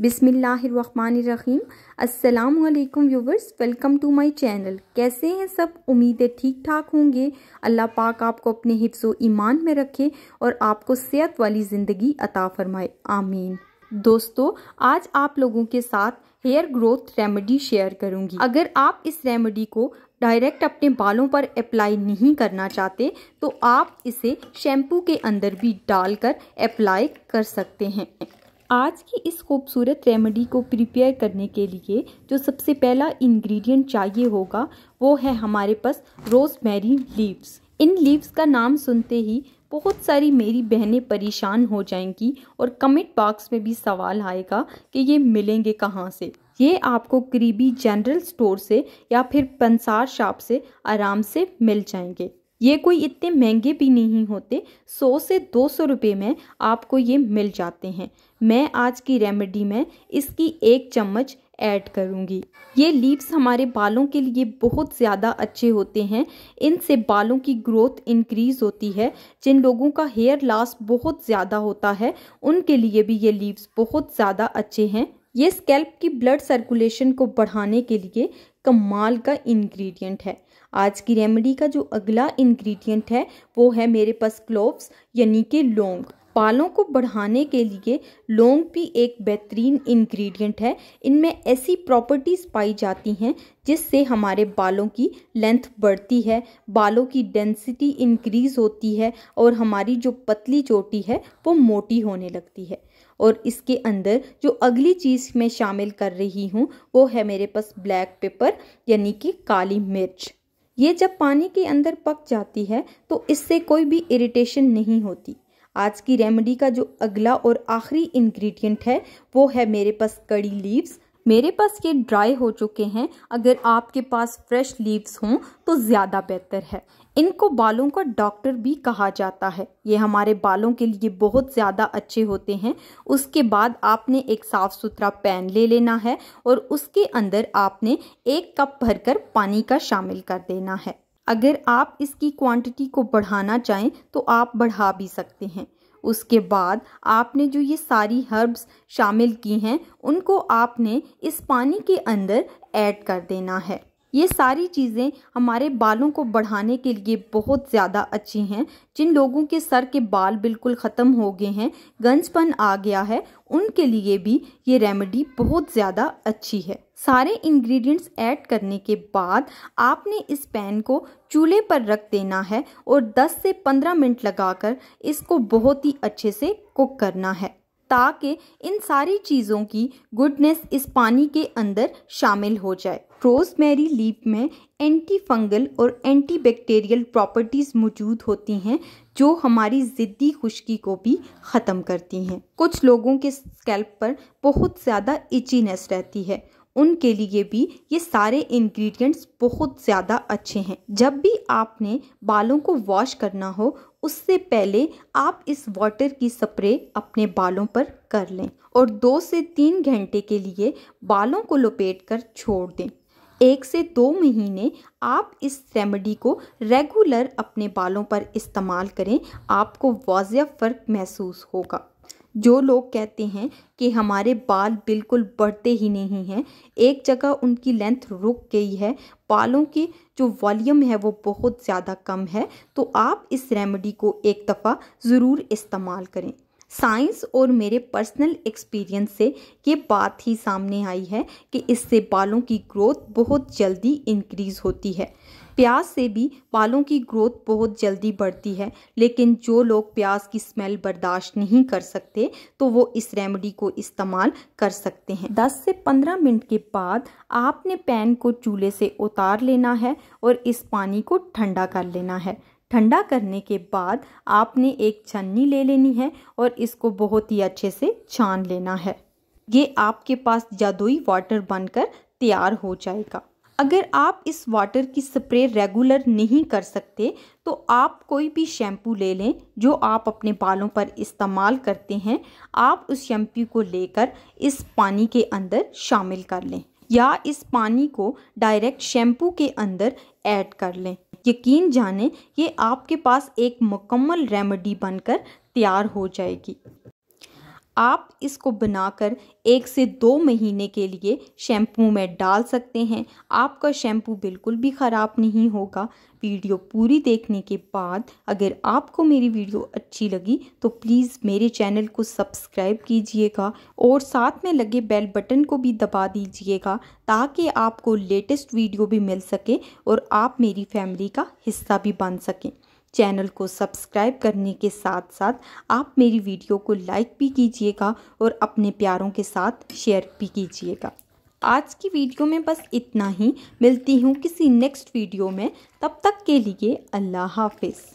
बिसमीम् अल्लाम viewers welcome to my channel कैसे हैं सब उम्मीदें ठीक ठाक होंगे अल्लाह पाक आपको अपने हिफ्स ईमान में रखे और आपको सेहत वाली ज़िंदगी अता फरमाए आमीन दोस्तों आज आप लोगों के साथ हेयर ग्रोथ रेमेडी शेयर करूंगी अगर आप इस रेमेडी को डायरेक्ट अपने बालों पर अप्लाई नहीं करना चाहते तो आप इसे शैम्पू के अंदर भी डालकर अप्लाई कर सकते हैं आज की इस खूबसूरत रेमेडी को प्रिपेयर करने के लिए जो सबसे पहला इंग्रेडिएंट चाहिए होगा वो है हमारे पास रोज़मेरी लीव्स इन लीव्स का नाम सुनते ही बहुत सारी मेरी बहनें परेशान हो जाएंगी और कमेंट बॉक्स में भी सवाल आएगा कि ये मिलेंगे कहाँ से ये आपको करीबी जनरल स्टोर से या फिर पंसार शॉप से आराम से मिल जाएंगे ये कोई इतने महंगे भी नहीं होते सौ से दो सौ रुपये में आपको ये मिल जाते हैं मैं आज की रेमेडी में इसकी एक चम्मच ऐड करूँगी ये लीव्स हमारे बालों के लिए बहुत ज़्यादा अच्छे होते हैं इनसे बालों की ग्रोथ इंक्रीज़ होती है जिन लोगों का हेयर लॉस बहुत ज़्यादा होता है उनके लिए भी ये लीव्स बहुत ज़्यादा अच्छे हैं ये स्कैल्प की ब्लड सर्कुलेशन को बढ़ाने के लिए कमाल का इंग्रेडिएंट है आज की रेमेडी का जो अगला इंग्रेडिएंट है वो है मेरे पास क्लोव्स यानी कि लौंग बालों को बढ़ाने के लिए लौंग भी एक बेहतरीन इंग्रेडिएंट है इनमें ऐसी प्रॉपर्टीज़ पाई जाती हैं जिससे हमारे बालों की लेंथ बढ़ती है बालों की डेंसिटी इंक्रीज़ होती है और हमारी जो पतली चोटी है वो मोटी होने लगती है और इसके अंदर जो अगली चीज़ मैं शामिल कर रही हूँ वो है मेरे पास ब्लैक पेपर यानी कि काली मिर्च ये जब पानी के अंदर पक जाती है तो इससे कोई भी इरिटेशन नहीं होती आज की रेमेडी का जो अगला और आखिरी इंग्रेडिएंट है वो है मेरे पास कड़ी लीव्स मेरे पास ये ड्राई हो चुके हैं अगर आपके पास फ्रेश लीव्स हों तो ज़्यादा बेहतर है इनको बालों का डॉक्टर भी कहा जाता है ये हमारे बालों के लिए बहुत ज़्यादा अच्छे होते हैं उसके बाद आपने एक साफ़ सुथरा पैन ले लेना है और उसके अंदर आपने एक कप भरकर पानी का शामिल कर देना है अगर आप इसकी क्वांटिटी को बढ़ाना चाहें तो आप बढ़ा भी सकते हैं उसके बाद आपने जो ये सारी हर्ब्स शामिल की हैं उनको आपने इस पानी के अंदर ऐड कर देना है ये सारी चीज़ें हमारे बालों को बढ़ाने के लिए बहुत ज़्यादा अच्छी हैं जिन लोगों के सर के बाल बिल्कुल ख़त्म हो गए हैं गंजपन आ गया है उनके लिए भी ये रेमेडी बहुत ज़्यादा अच्छी है सारे इंग्रेडिएंट्स ऐड करने के बाद आपने इस पैन को चूल्हे पर रख देना है और 10 से 15 मिनट लगाकर इसको बहुत ही अच्छे से कुक करना है ताकि इन सारी चीज़ों की गुडनेस इस पानी के अंदर शामिल हो जाए रोजमेरी लीप में एंटी फंगल और एंटी बैक्टेरियल प्रॉपर्टीज़ मौजूद होती हैं जो हमारी ज़िद्दी खुश्की को भी ख़त्म करती हैं कुछ लोगों के स्कैल्प पर बहुत ज़्यादा इचीनेस रहती है उनके लिए भी ये सारे इंग्रेडिएंट्स बहुत ज़्यादा अच्छे हैं जब भी आपने बालों को वॉश करना हो उससे पहले आप इस वाटर की स्प्रे अपने बालों पर कर लें और दो से तीन घंटे के लिए बालों को लपेट कर छोड़ दें एक से दो महीने आप इस रेमेडी को रेगुलर अपने बालों पर इस्तेमाल करें आपको वाजिया फ़र्क महसूस होगा जो लोग कहते हैं कि हमारे बाल बिल्कुल बढ़ते ही नहीं हैं एक जगह उनकी लेंथ रुक गई है बालों की जो वॉल्यूम है वो बहुत ज़्यादा कम है तो आप इस रेमेडी को एक दफ़ा ज़रूर इस्तेमाल करें साइंस और मेरे पर्सनल एक्सपीरियंस से ये बात ही सामने आई है कि इससे बालों की ग्रोथ बहुत जल्दी इंक्रीज़ होती है प्याज से भी बालों की ग्रोथ बहुत जल्दी बढ़ती है लेकिन जो लोग प्याज की स्मेल बर्दाश्त नहीं कर सकते तो वो इस रेमेडी को इस्तेमाल कर सकते हैं 10 से 15 मिनट के बाद आपने पैन को चूल्हे से उतार लेना है और इस पानी को ठंडा कर लेना है ठंडा करने के बाद आपने एक छन्नी ले लेनी है और इसको बहुत ही अच्छे से छान लेना है ये आपके पास जादुई वाटर बनकर तैयार हो जाएगा अगर आप इस वाटर की स्प्रे रेगुलर नहीं कर सकते तो आप कोई भी शैम्पू ले लें जो आप अपने बालों पर इस्तेमाल करते हैं आप उस शैम्पू को लेकर इस पानी के अंदर शामिल कर लें या इस पानी को डायरेक्ट शैम्पू के अंदर ऐड कर लें यकीन जाने ये आपके पास एक मुकम्मल रेमेडी बनकर तैयार हो जाएगी आप इसको बनाकर एक से दो महीने के लिए शैम्पू में डाल सकते हैं आपका शैम्पू बिल्कुल भी ख़राब नहीं होगा वीडियो पूरी देखने के बाद अगर आपको मेरी वीडियो अच्छी लगी तो प्लीज़ मेरे चैनल को सब्सक्राइब कीजिएगा और साथ में लगे बेल बटन को भी दबा दीजिएगा ताकि आपको लेटेस्ट वीडियो भी मिल सके और आप मेरी फैमिली का हिस्सा भी बन सकें चैनल को सब्सक्राइब करने के साथ साथ आप मेरी वीडियो को लाइक भी कीजिएगा और अपने प्यारों के साथ शेयर भी कीजिएगा आज की वीडियो में बस इतना ही मिलती हूँ किसी नेक्स्ट वीडियो में तब तक के लिए अल्लाह हाफिज़